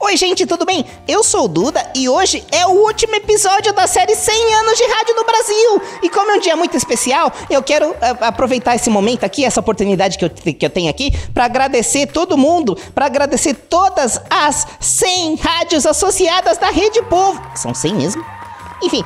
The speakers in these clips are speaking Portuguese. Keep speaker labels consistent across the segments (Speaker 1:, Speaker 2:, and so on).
Speaker 1: Oi, gente, tudo bem? Eu sou o Duda e hoje é o último episódio da série 100 anos de rádio no Brasil. E como é um dia muito especial, eu quero uh, aproveitar esse momento aqui, essa oportunidade que eu, que eu tenho aqui, para agradecer todo mundo, para agradecer todas as 100 rádios associadas da Rede Povo. São 100 mesmo? Enfim,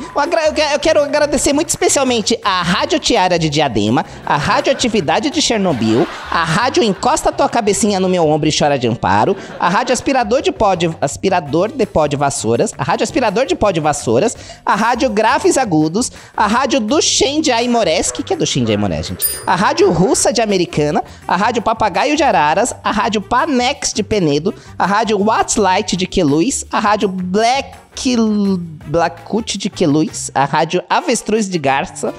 Speaker 1: eu quero agradecer muito especialmente a Rádio Tiara de Diadema, a Radioatividade de Chernobyl, a Rádio Encosta Tua Cabecinha no Meu Ombro e Chora de Amparo, a Rádio Aspirador de Pó de, Aspirador de Pó de Vassouras, a Rádio Aspirador de Pó de Vassouras, a Rádio Graves Agudos, a Rádio do de Aimorés, que, é do de Aimorés, gente? A Rádio Russa de Americana, a Rádio Papagaio de Araras, a Rádio Panex de Penedo, a Rádio What's Light de Queluz, a Rádio Black que Blacute de Queluz, a rádio Avestruz de Garça.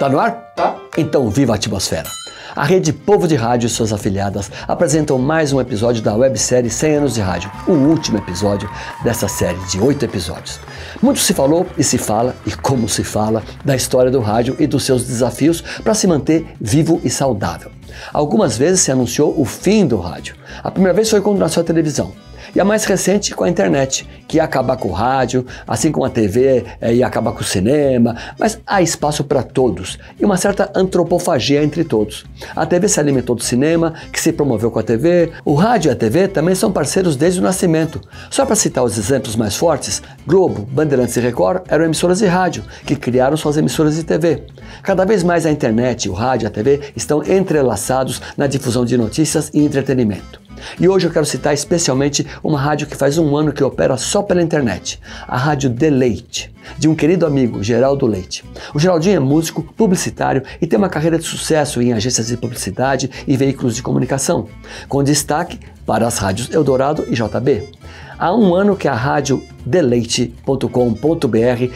Speaker 2: Tá no ar? Tá. Então, viva a atmosfera. A Rede Povo de Rádio e suas afiliadas apresentam mais um episódio da websérie 100 anos de rádio, o último episódio dessa série de oito episódios. Muito se falou e se fala, e como se fala, da história do rádio e dos seus desafios para se manter vivo e saudável. Algumas vezes se anunciou o fim do rádio. A primeira vez foi quando nasceu a televisão. E a mais recente com a internet, que ia acabar com o rádio, assim como a TV é, ia acabar com o cinema, mas há espaço para todos e uma certa antropofagia entre todos. A TV se alimentou do cinema, que se promoveu com a TV, o rádio e a TV também são parceiros desde o nascimento. Só para citar os exemplos mais fortes, Globo, Bandeirantes e Record eram emissoras de rádio, que criaram suas emissoras de TV. Cada vez mais a internet, o rádio e a TV estão entrelaçados na difusão de notícias e entretenimento. E hoje eu quero citar especialmente uma rádio que faz um ano que opera só pela internet, a Rádio Deleite, de um querido amigo, Geraldo Leite. O Geraldinho é músico, publicitário e tem uma carreira de sucesso em agências de publicidade e veículos de comunicação, com destaque para as rádios Eldorado e JB. Há um ano que a rádio deleite.com.br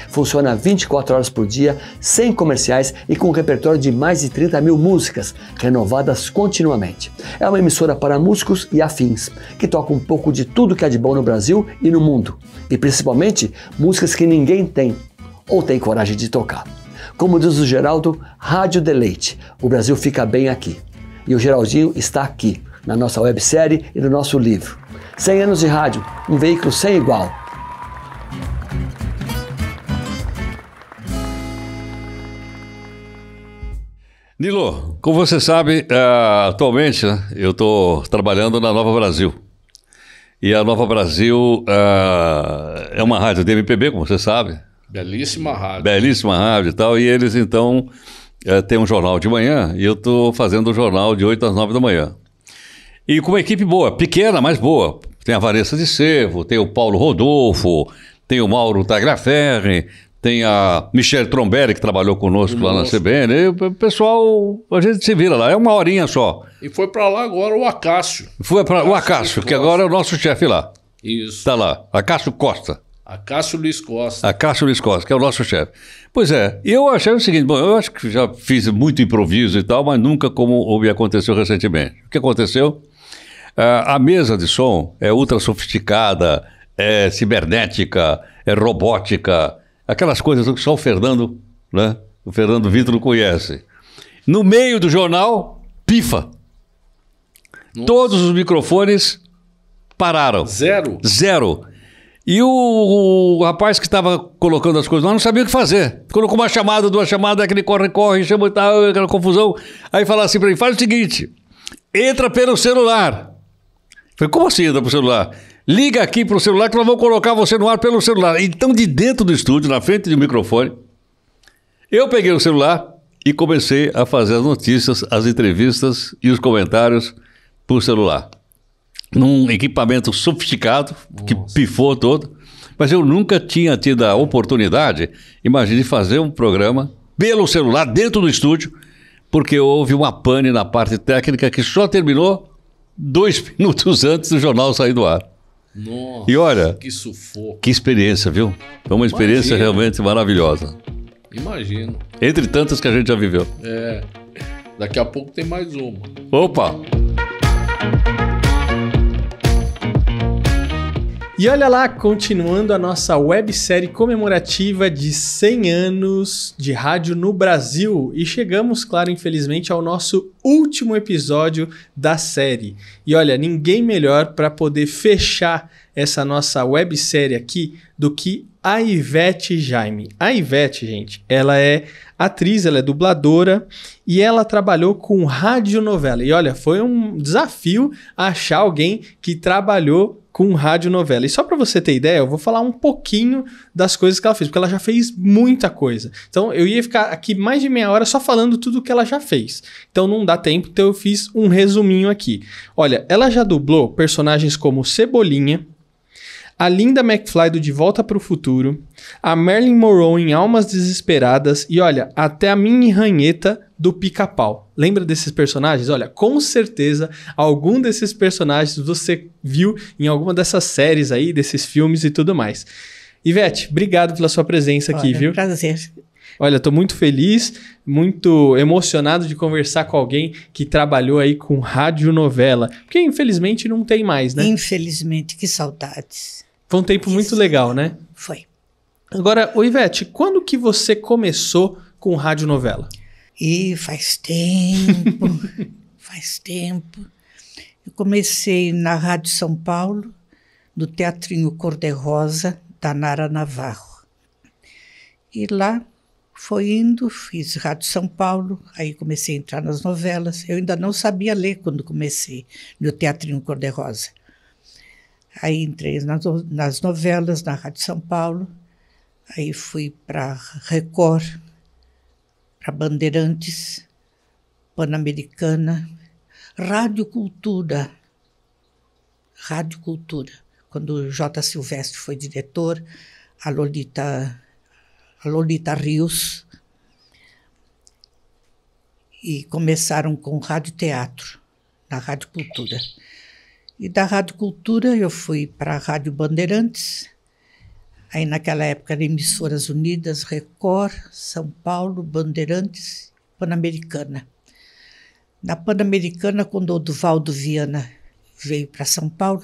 Speaker 2: funciona 24 horas por dia, sem comerciais e com um repertório de mais de 30 mil músicas, renovadas continuamente. É uma emissora para músicos e afins, que toca um pouco de tudo que há de bom no Brasil e no mundo, e principalmente músicas que ninguém tem ou tem coragem de tocar. Como diz o Geraldo, Rádio Deleite, o Brasil fica bem aqui. E o Geraldinho está aqui, na nossa websérie e no nosso livro. 100 anos de rádio, um veículo sem igual.
Speaker 3: Nilo, como você sabe, é, atualmente né, eu estou trabalhando na Nova Brasil. E a Nova Brasil é, é uma rádio DMPB, como você sabe.
Speaker 4: Belíssima rádio.
Speaker 3: Belíssima rádio e tal. E eles, então, é, têm um jornal de manhã e eu estou fazendo o jornal de 8 às 9 da manhã. E com uma equipe boa, pequena, mas boa. Tem a Vanessa de Cervo, tem o Paulo Rodolfo, tem o Mauro Tagraferri, tem a Michelle Tromberi, que trabalhou conosco Nossa. lá na CBN. E o pessoal, a gente se vira lá, é uma horinha só.
Speaker 4: E foi para lá agora o Acácio.
Speaker 3: Foi para o Acácio, que agora é o nosso chefe lá. Isso. Está lá, Acácio Costa.
Speaker 4: Acácio Luiz Costa.
Speaker 3: Acácio Luiz Costa, que é o nosso chefe. Pois é, eu achei o seguinte, bom, eu acho que já fiz muito improviso e tal, mas nunca como me aconteceu recentemente. O que aconteceu? É, a mesa de som é ultra sofisticada, é cibernética, é robótica, aquelas coisas que só o Fernando, né? O Fernando Vítolo conhece. No meio do jornal, pifa. Nossa. Todos os microfones pararam. Zero? Zero. E o, o rapaz que estava colocando as coisas lá não sabia o que fazer. Colocou uma chamada, duas chamadas, aquele corre-corre, chama e tal, aquela confusão. Aí fala assim para ele: faz o seguinte, entra pelo celular. Falei, como assim anda pro celular? Liga aqui pro celular que nós vamos colocar você no ar pelo celular. Então, de dentro do estúdio, na frente do microfone, eu peguei o celular e comecei a fazer as notícias, as entrevistas e os comentários por celular. Num equipamento sofisticado, que pifou todo. Mas eu nunca tinha tido a oportunidade, imagine, fazer um programa pelo celular, dentro do estúdio, porque houve uma pane na parte técnica que só terminou dois minutos antes do jornal sair do ar. Nossa, e olha, que sufoco. Que experiência, viu? É uma experiência Imagino. realmente maravilhosa.
Speaker 4: Imagino.
Speaker 3: Entre tantas que a gente já viveu.
Speaker 4: É. Daqui a pouco tem mais uma.
Speaker 3: Opa!
Speaker 5: E olha lá, continuando a nossa websérie comemorativa de 100 anos de rádio no Brasil. E chegamos, claro, infelizmente, ao nosso último episódio da série. E olha, ninguém melhor para poder fechar essa nossa websérie aqui do que a Ivete Jaime. A Ivete, gente, ela é atriz, ela é dubladora e ela trabalhou com radionovela. E olha, foi um desafio achar alguém que trabalhou com radionovela. E só para você ter ideia, eu vou falar um pouquinho das coisas que ela fez, porque ela já fez muita coisa. Então eu ia ficar aqui mais de meia hora só falando tudo que ela já fez. Então não dá tempo, então eu fiz um resuminho aqui. Olha, ela já dublou personagens como Cebolinha, a Linda McFly do De Volta para o Futuro, a Marilyn Monroe em Almas Desesperadas e olha, até a Minnie ranheta do Pica-Pau. Lembra desses personagens? Olha, com certeza algum desses personagens você viu em alguma dessas séries aí, desses filmes e tudo mais. Ivete, obrigado pela sua presença olha, aqui, viu? Prazer. Olha, estou muito feliz, muito emocionado de conversar com alguém que trabalhou aí com rádio novela, que infelizmente não tem mais,
Speaker 6: né? Infelizmente, que
Speaker 5: saudades. Foi um tempo Isso. muito legal, né? Foi. Agora, o Ivete, quando que você começou com rádio novela?
Speaker 6: E faz tempo, faz tempo. Eu comecei na Rádio São Paulo, no Teatrinho Cor-de-Rosa, da Nara Navarro. E lá foi indo, fiz Rádio São Paulo, aí comecei a entrar nas novelas. Eu ainda não sabia ler quando comecei no Teatrinho Cor-de-Rosa. Aí entrei nas, nas novelas, na Rádio São Paulo, aí fui para Record, para Bandeirantes, Pan-Americana, Rádio Cultura. Rádio Cultura. Quando o J. Silvestre foi diretor, a Lolita, a Lolita Rios. E começaram com rádio teatro, na Rádio Cultura. E da Rádio Cultura eu fui para a Rádio Bandeirantes, aí naquela época era emissoras unidas, Record, São Paulo, Bandeirantes, Pan-Americana. Na Pan-Americana, quando o Duvaldo Viana veio para São Paulo,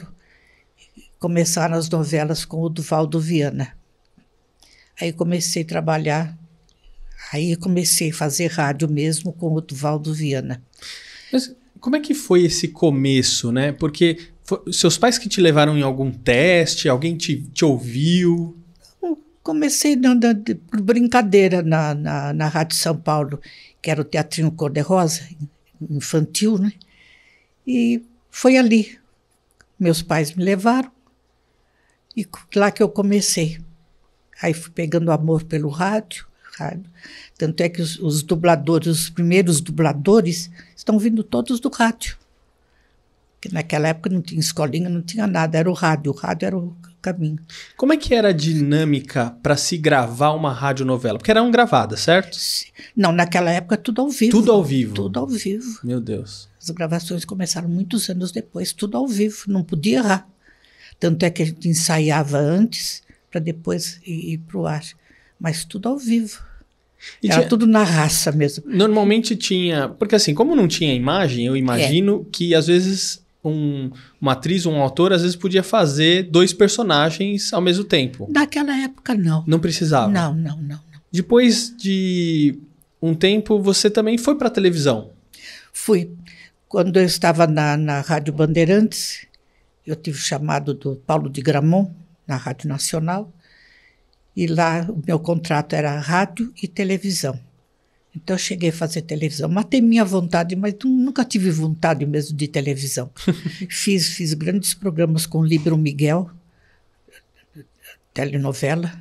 Speaker 6: começaram as novelas com o Duvaldo Viana. Aí comecei a trabalhar, aí comecei a fazer rádio mesmo com o Duvaldo Viana.
Speaker 5: Mas como é que foi esse começo, né? Porque foi, seus pais que te levaram em algum teste, alguém te, te ouviu?
Speaker 6: Eu comecei na, na, por brincadeira na, na, na Rádio São Paulo, que era o Teatrinho Cor-de-Rosa, infantil, né? E foi ali. Meus pais me levaram e lá que eu comecei. Aí fui pegando amor pelo rádio. rádio. Tanto é que os, os dubladores, os primeiros dubladores, estão vindo todos do rádio. Que naquela época não tinha escolinha, não tinha nada, era o rádio, o rádio era o caminho. Como é que
Speaker 5: era a dinâmica para se gravar uma radionovela? Porque eram gravadas, certo?
Speaker 6: Não, naquela época tudo ao vivo. Tudo ao vivo. Tudo ao vivo. Meu Deus. As gravações começaram muitos anos depois, tudo ao vivo, não podia errar. Tanto é que a gente ensaiava antes para depois ir, ir para o ar, mas tudo ao vivo. E Era tinha... tudo na raça mesmo.
Speaker 5: Normalmente tinha. Porque assim, como não tinha imagem, eu imagino é. que às vezes um, uma atriz ou um autor às vezes podia fazer dois personagens ao mesmo tempo.
Speaker 6: Naquela época, não.
Speaker 5: Não precisava.
Speaker 6: Não, não, não. não.
Speaker 5: Depois de um tempo,
Speaker 6: você também foi
Speaker 5: para televisão?
Speaker 6: Fui. Quando eu estava na, na Rádio Bandeirantes, eu tive o chamado do Paulo de Gramont, na Rádio Nacional, e lá o meu contrato era rádio e televisão. Então eu cheguei a fazer televisão, matei minha vontade, mas nunca tive vontade mesmo de televisão. fiz, fiz grandes programas com Libro Miguel, telenovela,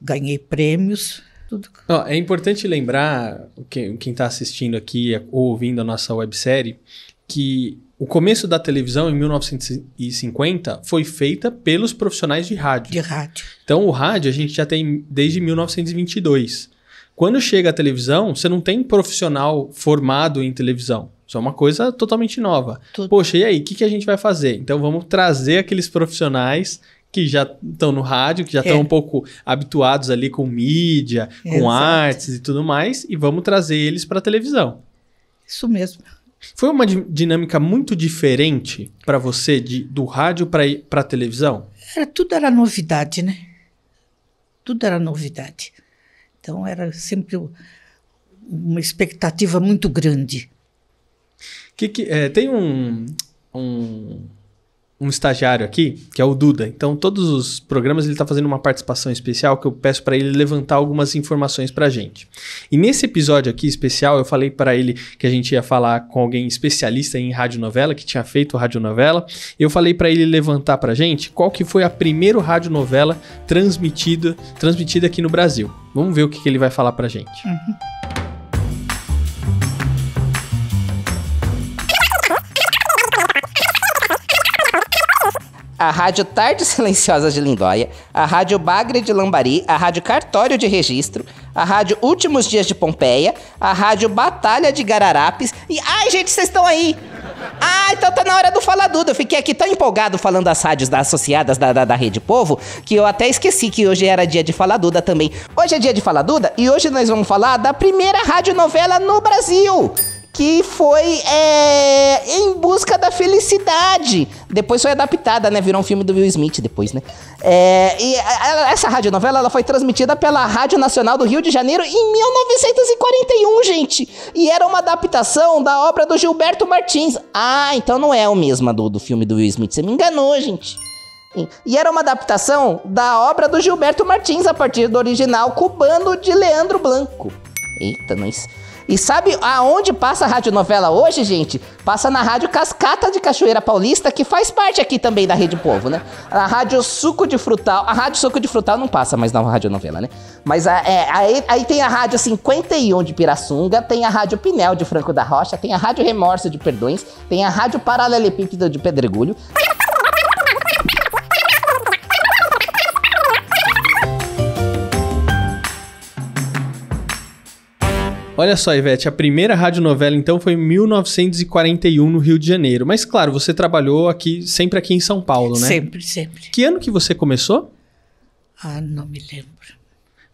Speaker 6: ganhei prêmios. Tudo.
Speaker 5: é importante lembrar, quem está assistindo aqui ou ouvindo a nossa websérie, que o começo da televisão, em 1950, foi feita pelos profissionais de rádio. De rádio. Então, o rádio a gente já tem desde 1922. Quando chega a televisão, você não tem profissional formado em televisão. Isso é uma coisa totalmente nova. Tudo. Poxa, e aí, o que, que a gente vai fazer? Então, vamos trazer aqueles profissionais que já estão no rádio, que já estão é. um pouco habituados ali com mídia, com Exato. artes e tudo mais, e vamos trazer eles para a televisão. Isso mesmo. Foi uma dinâmica muito diferente para você de, do rádio para a televisão?
Speaker 6: Era, tudo era novidade, né? Tudo era novidade. Então era sempre uma expectativa muito grande.
Speaker 5: Que que, é, tem um, um um estagiário aqui, que é o Duda. Então, todos os programas ele está fazendo uma participação especial que eu peço para ele levantar algumas informações para a gente. E nesse episódio aqui especial, eu falei para ele que a gente ia falar com alguém especialista em radionovela, que tinha feito radionovela. Eu falei para ele levantar para a gente qual que foi a primeira radionovela transmitida, transmitida aqui no Brasil. Vamos ver o que, que ele vai falar para a gente.
Speaker 6: Uhum.
Speaker 1: a Rádio Tarde Silenciosa de Lindóia, a Rádio Bagre de Lambari, a Rádio Cartório de Registro, a Rádio Últimos Dias de Pompeia, a Rádio Batalha de Gararapes e. Ai, gente, vocês estão aí! Ah, então tá na hora do Falar Duda. Eu fiquei aqui tão empolgado falando as rádios das associadas da, da, da, Rede Povo que eu até esqueci que hoje era dia de Falar Duda também. Hoje é dia de Falar Duda e hoje nós vamos falar da primeira rádio novela no Brasil que foi é, em busca da felicidade. Depois foi adaptada, né? Virou um filme do Will Smith depois, né? É, e a, essa radionovela ela foi transmitida pela Rádio Nacional do Rio de Janeiro em 1941, gente. E era uma adaptação da obra do Gilberto Martins. Ah, então não é o mesmo do, do filme do Will Smith. Você me enganou, gente. E era uma adaptação da obra do Gilberto Martins a partir do original cubano de Leandro Blanco. Eita, nós. Nice. E sabe aonde passa a novela hoje, gente? Passa na Rádio Cascata de Cachoeira Paulista, que faz parte aqui também da Rede Povo, né? A Rádio Suco de Frutal. A Rádio Suco de Frutal não passa mais na novela, né? Mas é, aí, aí tem a Rádio 51 de Pirassunga, tem a Rádio Pinel de Franco da Rocha, tem a Rádio Remorso de Perdões, tem a Rádio Paralelepípedo de Pedregulho.
Speaker 5: Olha só, Ivete, a primeira radionovela então foi em 1941 no Rio de Janeiro. Mas claro, você trabalhou aqui sempre aqui em São Paulo, né? Sempre, sempre. Que ano que você começou?
Speaker 6: Ah, não me lembro.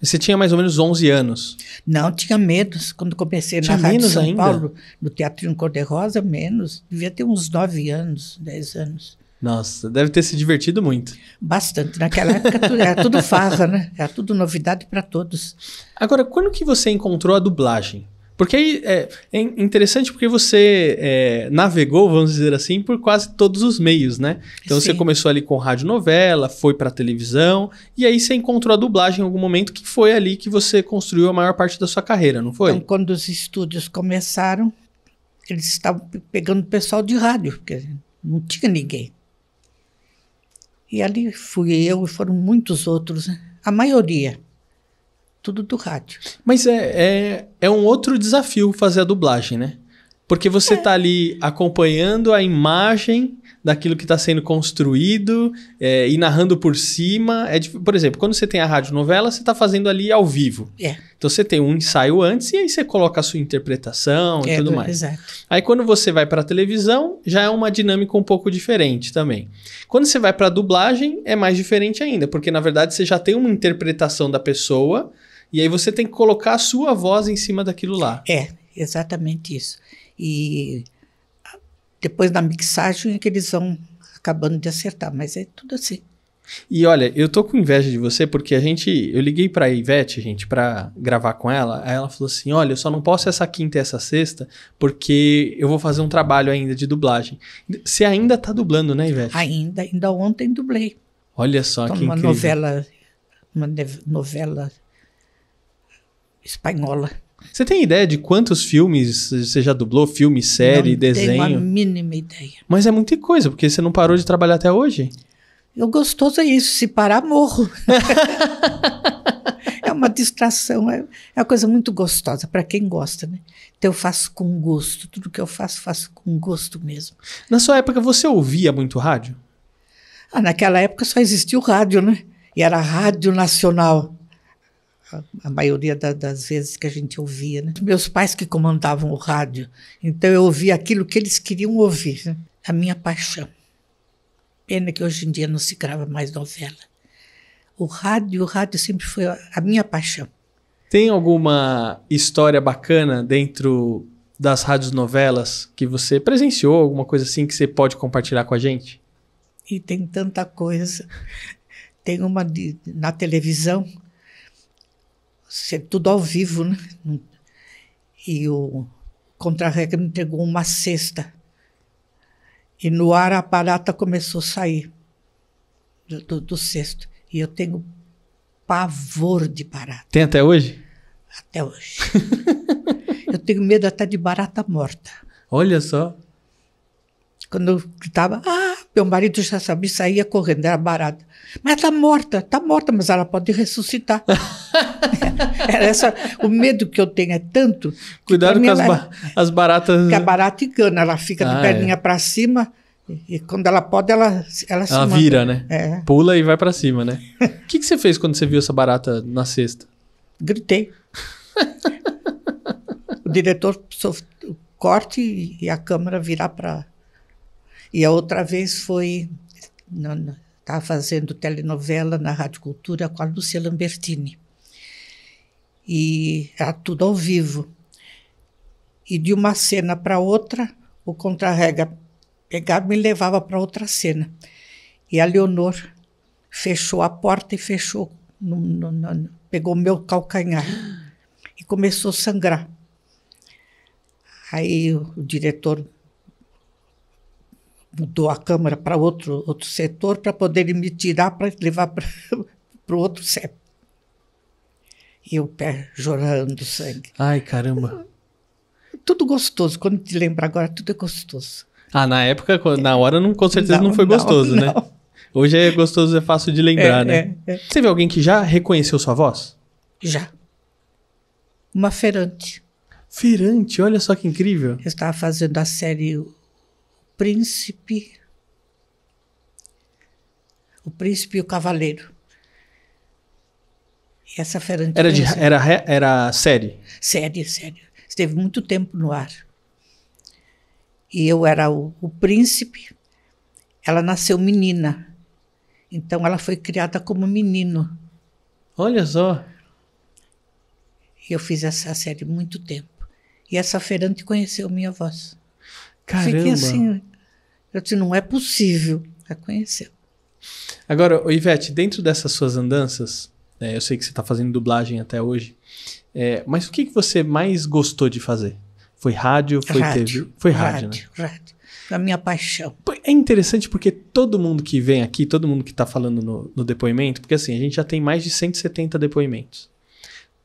Speaker 5: Você tinha mais ou menos 11 anos?
Speaker 6: Não, tinha menos. Quando comecei tinha na Rádio São ainda? Paulo, no Teatro em Cor-de-Rosa, menos. Devia ter uns 9 anos, 10 anos.
Speaker 5: Nossa, deve ter se divertido muito.
Speaker 6: Bastante. Naquela época tudo, era tudo farra, né? Era tudo novidade para todos. Agora, quando que você encontrou a dublagem?
Speaker 5: Porque aí é, é interessante porque você é, navegou, vamos dizer assim, por quase todos os meios, né? Então Sim. você começou ali com rádio-novela, foi para televisão, e aí você encontrou a dublagem em algum momento que foi ali que você construiu a maior parte da sua carreira, não foi? Então,
Speaker 6: quando os estúdios começaram, eles estavam pegando o pessoal de rádio, porque não tinha ninguém. E ali fui eu e foram muitos outros, né? a maioria, tudo do rádio.
Speaker 5: Mas é, é, é um outro desafio fazer a dublagem, né? Porque você está é. ali acompanhando a imagem daquilo que está sendo construído é, e narrando por cima. É, por exemplo, quando você tem a rádio novela, você está fazendo ali ao vivo. É. Então você tem um ensaio antes e aí você coloca a sua interpretação e é, tudo mais. Exato. Aí quando você vai para a televisão, já é uma dinâmica um pouco diferente também. Quando você vai para a dublagem, é mais diferente ainda, porque na verdade você já tem uma interpretação da pessoa e aí você tem que colocar a sua voz em cima daquilo
Speaker 6: lá. É, exatamente isso. E depois da mixagem é que eles vão acabando de acertar, mas é tudo assim.
Speaker 5: E olha, eu tô com inveja de você porque a gente, eu liguei para Ivete, gente, para gravar com ela. Aí ela falou assim: "Olha, eu só não posso essa quinta e essa sexta porque eu vou fazer um trabalho ainda de dublagem". Você ainda tá dublando, né, Ivete?
Speaker 6: Ainda, ainda ontem dublei.
Speaker 5: Olha só então, que uma incrível.
Speaker 6: novela, uma novela espanhola. Você tem
Speaker 5: ideia de quantos filmes você já dublou? Filme, série, não desenho? Não tenho a
Speaker 6: mínima ideia.
Speaker 5: Mas é muita coisa, porque você não parou de trabalhar até hoje.
Speaker 6: O gostoso é isso, se parar, morro. é uma distração, é, é uma coisa muito gostosa para quem gosta, né? Então eu faço com gosto, tudo que eu faço, faço com gosto mesmo. Na sua época, você ouvia muito rádio? Ah, naquela época só existia o rádio, né? E era Rádio Nacional a maioria da, das vezes que a gente ouvia. Né? Meus pais que comandavam o rádio, então eu ouvia aquilo que eles queriam ouvir, né? a minha paixão. Pena que hoje em dia não se grava mais novela. O rádio, o rádio sempre foi a minha paixão.
Speaker 5: Tem alguma história bacana dentro das rádios novelas que você presenciou, alguma coisa assim que você pode compartilhar com a gente?
Speaker 6: E tem tanta coisa. Tem uma de, na televisão ser tudo ao vivo, né? E o contra-regra me entregou uma cesta. E no ar a barata começou a sair do, do, do cesto. E eu tenho pavor de barata. Tem até hoje? Até hoje. eu tenho medo até de barata morta.
Speaker 5: Olha só.
Speaker 6: Quando eu gritava, ah, meu marido já sabia, saía correndo, era barata. Mas está morta, está morta, mas ela pode ressuscitar. era essa, o medo que eu tenho é tanto. Cuidado com as, ela, as, baratas. Que a né? barata engana, ela fica ah, de é. perninha é. para cima. E quando ela pode, ela Ela, ela vira, né? É.
Speaker 5: Pula e vai para cima, né? O que, que
Speaker 6: você fez quando você viu essa barata na cesta? Gritei. o diretor sofreu corte e a câmera virar para e a outra vez foi. Estava fazendo telenovela na Rádio Cultura com a Lúcia Lambertini. E era tudo ao vivo. E de uma cena para outra, o contrarrega pegava e me levava para outra cena. E a Leonor fechou a porta e fechou, no, no, no, pegou meu calcanhar e começou a sangrar. Aí o, o diretor mudou a Câmara para outro, outro setor para poder me tirar para levar para o outro CEP. E o pé jorando sangue. Ai, caramba. Tudo gostoso. Quando te lembro agora, tudo é gostoso.
Speaker 5: Ah, na época, na hora, não, com certeza não, não foi gostoso, não, né? Não. Hoje é gostoso, é fácil de lembrar, é, né? É, é. Você viu alguém que já reconheceu sua voz?
Speaker 6: Já. Uma feirante. Feirante, olha só que incrível. Eu estava fazendo a série príncipe, o príncipe e o cavaleiro. E essa Ferante Era, de, era,
Speaker 5: era série?
Speaker 6: Série, série. Esteve muito tempo no ar. E eu era o, o príncipe. Ela nasceu menina. Então ela foi criada como menino. Olha só. Eu fiz essa série muito tempo. E essa feirante conheceu minha voz. Caramba. Fiquei assim, eu disse, não é possível. Reconheceu.
Speaker 5: Agora, Ivete, dentro dessas suas andanças, né, eu sei que você está fazendo dublagem até hoje, é, mas o que, que você mais gostou de fazer? Foi rádio? Foi rádio, TV? Foi rádio, rádio
Speaker 6: né? Rádio. Da minha paixão.
Speaker 5: É interessante porque todo mundo que vem aqui, todo mundo que está falando no, no depoimento, porque assim, a gente já tem mais de 170 depoimentos.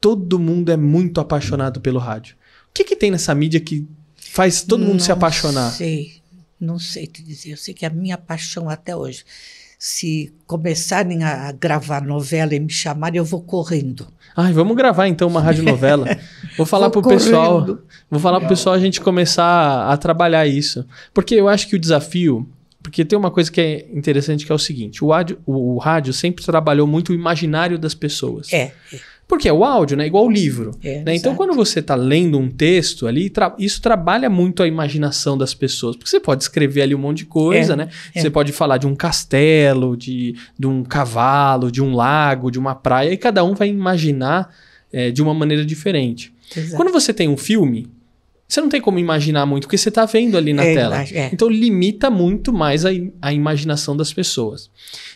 Speaker 5: Todo mundo é muito apaixonado pelo rádio. O que, que tem nessa mídia que faz todo mundo se apaixonar?
Speaker 6: Sei. Não sei te dizer. Eu sei que a minha paixão até hoje. Se começarem a gravar novela e me chamarem, eu vou correndo.
Speaker 5: Ai, vamos gravar então uma radionovela. Vou falar vou pro correndo. pessoal. Vou falar pro pessoal a gente começar a trabalhar isso. Porque eu acho que o desafio. Porque tem uma coisa que é interessante que é o seguinte: o rádio, o, o rádio sempre trabalhou muito o imaginário das pessoas. É. é. Porque é o áudio, né? Igual o livro. É, né? Então, quando você está lendo um texto ali, tra isso trabalha muito a imaginação das pessoas. Porque você pode escrever ali um monte de coisa, é, né? É. Você pode falar de um castelo, de, de um cavalo, de um lago, de uma praia, e cada um vai imaginar é, de uma maneira diferente. Exato. Quando você tem um filme, você não tem como imaginar muito, porque você está vendo ali na é, tela. É. Então limita muito mais a, a, imaginação das pessoas.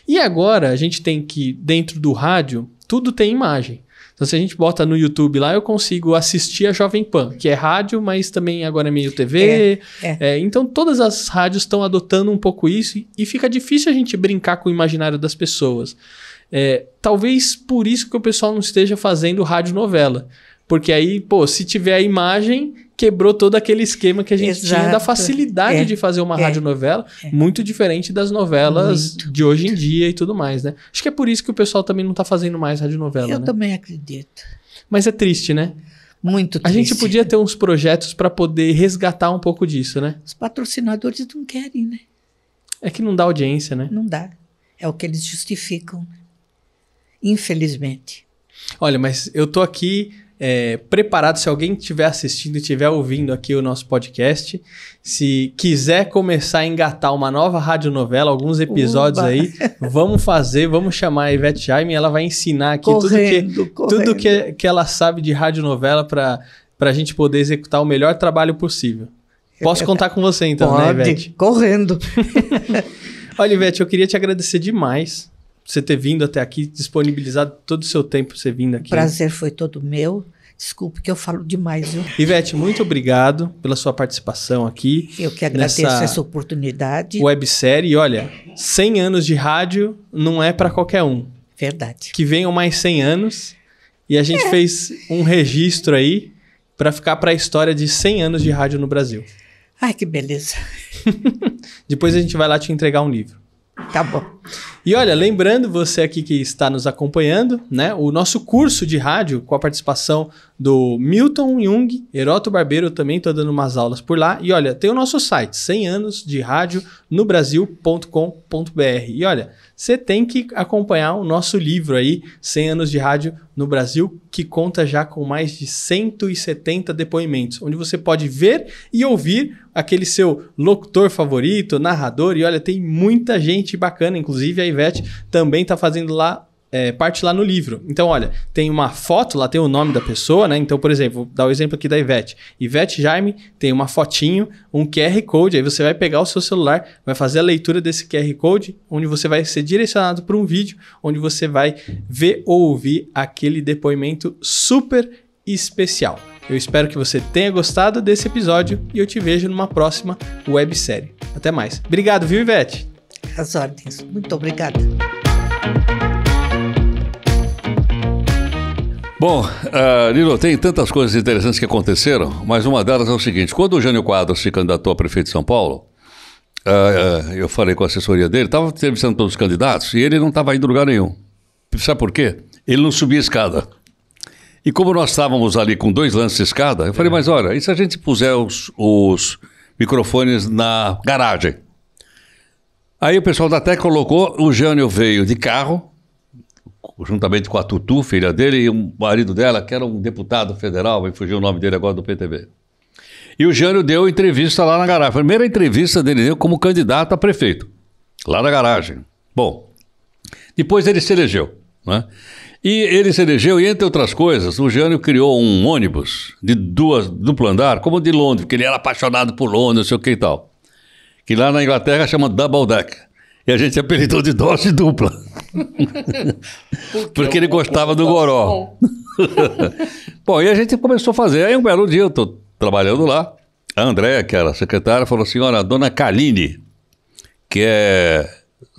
Speaker 5: E agora a gente tem que, dentro do rádio, tudo tem imagem. Então, se a gente bota no YouTube lá, eu consigo assistir a Jovem Pan, que é rádio, mas também agora é meio TV. É, é. É, então, todas as rádios estão adotando um pouco isso e, e fica difícil a gente brincar com o imaginário das pessoas. É, talvez por isso que o pessoal não esteja fazendo rádio novela. Porque aí, pô, se tiver a imagem, quebrou todo aquele esquema que a gente Exato. tinha da facilidade é. de fazer uma é. radionovela, é. muito diferente das novelas muito, de hoje em dia e tudo mais, né? Acho que é por isso que o pessoal também não tá fazendo mais radionovela, Eu né? também
Speaker 6: acredito.
Speaker 5: Mas é triste, né? Muito triste. A gente podia ter uns projetos para poder resgatar um pouco disso, né? Os
Speaker 6: patrocinadores não querem, né? É que não dá audiência, né? Não dá. É o que eles justificam. Infelizmente.
Speaker 5: Olha, mas eu tô aqui é, preparado. Se alguém estiver assistindo e estiver ouvindo aqui o nosso podcast, se quiser começar a engatar uma nova radionovela, alguns episódios Uba. aí, vamos fazer, vamos chamar a Ivete Jaime, ela vai ensinar aqui correndo, tudo, que, tudo que, é, que ela sabe de radionovela para a gente poder executar o melhor trabalho possível. Posso contar com você então, né, Pode, né, Ivete?
Speaker 6: correndo.
Speaker 5: Olha, Ivete, eu queria te agradecer demais você ter vindo até aqui, disponibilizado todo o seu tempo você vindo aqui. O prazer
Speaker 6: foi todo meu. Desculpe que eu falo demais, viu?
Speaker 5: Ivete, muito obrigado pela sua participação aqui. Eu que agradeço essa oportunidade. Websérie, e olha, 100 anos de rádio não é para qualquer um. Verdade. Que venham mais 100 anos e a gente é. fez um registro aí para ficar para a história de 100 anos de rádio no Brasil.
Speaker 6: Ai, que beleza.
Speaker 5: Depois a gente vai lá te entregar um livro tá bom. E olha, lembrando você aqui que está nos acompanhando, né? O nosso curso de rádio com a participação do Milton Jung, Heroto Barbeiro, também estou dando umas aulas por lá. E olha, tem o nosso site, 100 anos de rádio no Brasil.com.br. E olha, você tem que acompanhar o nosso livro aí, 100 anos de rádio no Brasil, que conta já com mais de 170 depoimentos, onde você pode ver e ouvir aquele seu locutor favorito, narrador. E olha, tem muita gente bacana, inclusive a Ivete também está fazendo lá é, parte lá no livro. Então, olha, tem uma foto, lá tem o nome da pessoa, né? Então, por exemplo, vou dar o um exemplo aqui da Ivete. Ivete Jaime tem uma fotinho, um QR Code, aí você vai pegar o seu celular, vai fazer a leitura desse QR Code, onde você vai ser direcionado para um vídeo, onde você vai ver ou ouvir aquele depoimento super especial. Eu espero que você tenha gostado desse episódio e eu te vejo numa próxima websérie. Até mais. Obrigado,
Speaker 6: viu, Ivete? As ordens. Muito obrigada.
Speaker 3: Bom, uh, tem tantas coisas interessantes que aconteceram, mas uma delas é o seguinte: quando o Jânio Quadros se candidatou a prefeito de São Paulo, uh, uh, eu falei com a assessoria dele, estava entrevistando todos os candidatos e ele não estava indo em lugar nenhum. Sabe por quê? Ele não subia a escada. E como nós estávamos ali com dois lances de escada, eu falei, é. mas olha, e se a gente puser os, os microfones na garagem? Aí o pessoal da TEC colocou, o Jânio veio de carro, juntamente com a Tutu, filha dele, e o marido dela, que era um deputado federal, vai fugir o nome dele agora do PTB. E o Jânio deu entrevista lá na garagem. Primeira entrevista dele como candidato a prefeito, lá na garagem. Bom, depois ele se elegeu. Né? E ele se elegeu, e entre outras coisas, o Jânio criou um ônibus de duas, duplo andar, como de Londres, porque ele era apaixonado por Londres, não sei o que e tal. Que lá na Inglaterra chama Double Deck. E a gente apelidou de dose dupla. Porque, ele gostava do goró. Bom, e a gente começou a fazer. Aí um belo dia eu estou trabalhando lá. A Andréa, que era secretária, falou assim: olha, a dona Kaline, que é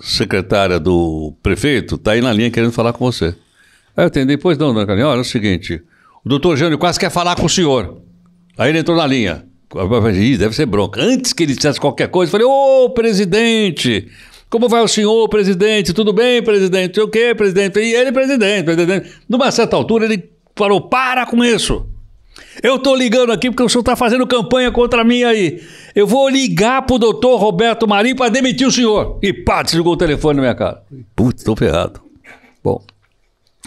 Speaker 3: secretária do prefeito, está aí na linha querendo falar com você. Aí eu entendi pois não, dona Kaline, olha é o seguinte: o doutor Jânio quase quer falar com o senhor. Aí ele entrou na linha. deve ser bronca. Antes que ele dissesse qualquer coisa, eu falei: Ô, presidente, como vai o senhor, presidente? Tudo bem, presidente? O que presidente? E ele, presidente, presidente. Numa certa altura, ele falou: para com isso. Eu estou ligando aqui porque o senhor está fazendo campanha contra mim aí. Eu vou ligar pro doutor Roberto Marinho para demitir o senhor. E pá, desligou o telefone na minha cara. Putz, estou ferrado. Bom,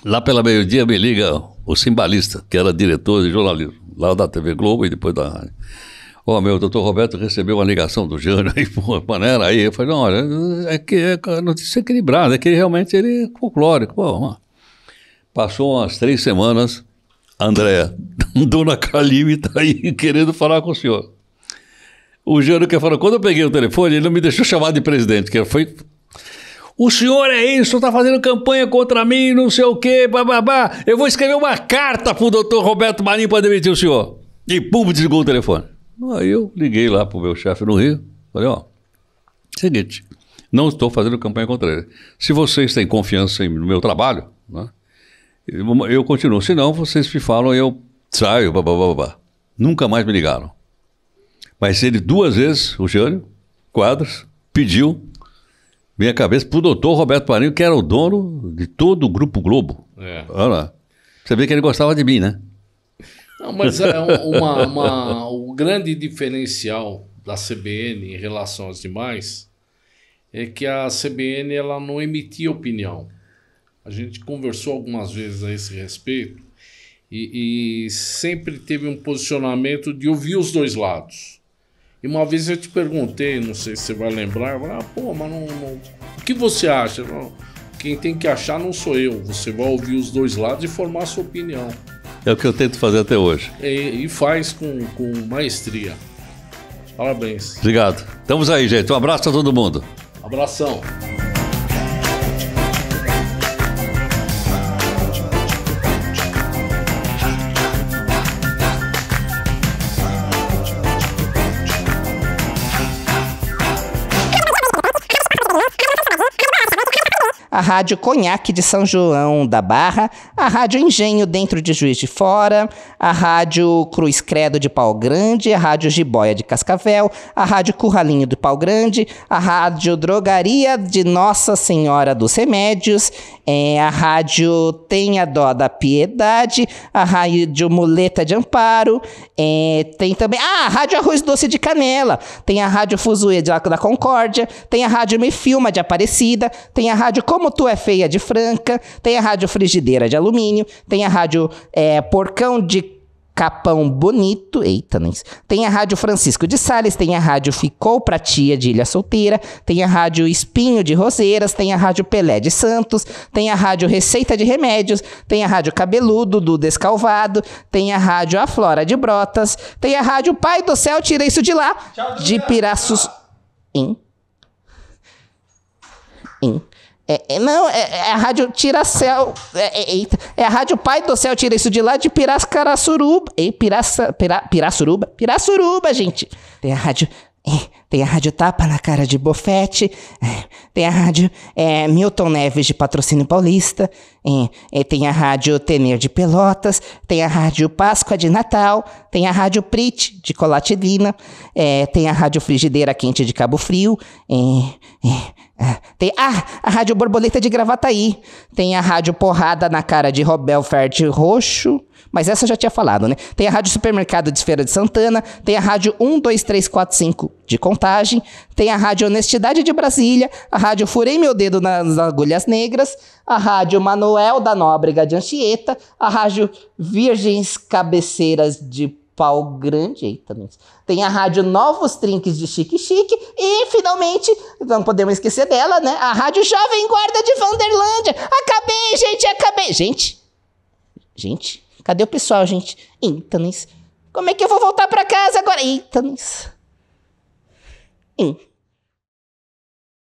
Speaker 3: lá pela meio-dia me liga o simbalista, que era diretor de jornalismo, lá da TV Globo e depois da rádio. Ó, oh, meu, o doutor Roberto recebeu uma ligação do Jânio aí, pô, panela aí. Eu falei, não, olha, é que é notícia equilibrada, é que ele realmente ele é folclórico. Pô, Passou umas três semanas, Andréa Dona Calime está aí querendo falar com o senhor. O Jânio que falou, quando eu peguei o telefone, ele não me deixou chamar de presidente, que foi o senhor é isso, está fazendo campanha contra mim, não sei o quê, bababá. Eu vou escrever uma carta pro doutor Roberto Marinho para demitir o senhor. E pum, desligou o telefone. Aí eu liguei lá pro meu chefe no Rio, falei, ó, seguinte, não estou fazendo campanha contra ele. Se vocês têm confiança no meu trabalho, né, eu continuo. Se não, vocês me falam e eu saio, blá, blá, blá, blá. Nunca mais me ligaram. Mas ele duas vezes, o Jânio Quadros, pediu minha cabeça para o doutor Roberto Marinho, que era o dono de todo o Grupo Globo. É. Olha lá. Você vê que ele gostava de mim, né?
Speaker 4: Não, mas é uma, uma, o grande diferencial da CBN em relação às demais é que a CBN ela não emitia opinião. A gente conversou algumas vezes a esse respeito e, e sempre teve um posicionamento de ouvir os dois lados. E uma vez eu te perguntei, não sei se você vai lembrar, eu falei, ah, pô, mas não, não, o que você acha? Quem tem que achar não sou eu. Você vai ouvir os dois lados e formar sua opinião.
Speaker 3: É o que eu tento fazer até hoje.
Speaker 4: E, e faz com, com maestria. Parabéns.
Speaker 3: Obrigado. Estamos aí, gente. Um abraço a todo mundo.
Speaker 4: Abração.
Speaker 1: A Rádio Conhaque de São João da Barra a Rádio Engenho dentro de Juiz de Fora, a Rádio Cruz Credo de Pau Grande, a Rádio Giboia de Cascavel, a Rádio Curralinho do Pau Grande, a Rádio Drogaria de Nossa Senhora dos Remédios, é, a Rádio Tenha Dó da Piedade, a Rádio Muleta de Amparo, é, tem também. Ah, a Rádio Arroz Doce de Canela, tem a Rádio de Lago da Concórdia, tem a Rádio Me Filma de Aparecida, tem a Rádio Como Tu é Feia de Franca, tem a Rádio Frigideira de Alumínio alumínio, tem a rádio é, Porcão de Capão Bonito, eita, nem tem a Rádio Francisco de Sales, tem a Rádio Ficou pra Tia de Ilha Solteira, tem a Rádio Espinho de Roseiras, tem a Rádio Pelé de Santos, tem a Rádio Receita de Remédios, tem a Rádio Cabeludo do Descalvado, tem a Rádio A Flora de Brotas, tem a Rádio Pai do Céu, tira isso de lá, Tchau, de Piraços. Em... Em... É, é, não, é, é, a rádio tira céu. É, é, é, a rádio Pai do Céu tira isso de lá de Piracaraçuruba. Ei, Piraça, Pira, Pirassuruba? Pirassuruba, gente. Tem a rádio. É, tem a rádio Tapa na Cara de Bofete. Tem a rádio Milton Neves de Patrocínio Paulista. Tem a rádio Temer de Pelotas. Tem a rádio Páscoa de Natal. Tem a rádio Prit de Colatilina. Tem a rádio Frigideira Quente de Cabo Frio. É, tem ah, a Rádio Borboleta de Gravataí. Tem a Rádio Porrada na Cara de Robel Ferte Roxo. Mas essa eu já tinha falado, né? Tem a Rádio Supermercado de Feira de Santana. Tem a Rádio 12345 de Contagem. Tem a Rádio Honestidade de Brasília. A Rádio Furei Meu Dedo nas Agulhas Negras. A Rádio Manuel da Nóbrega de Anchieta. A Rádio Virgens Cabeceiras de pau grande. Eita, nós. Tem a rádio Novos Trinques de Chique Chique. E, finalmente, não podemos esquecer dela, né? A rádio Jovem Guarda de Vanderlândia. Acabei, gente, acabei. Gente, gente, cadê o pessoal, gente? Eita, Como é que eu vou voltar para casa agora? Eita, nós. Eita. Hum.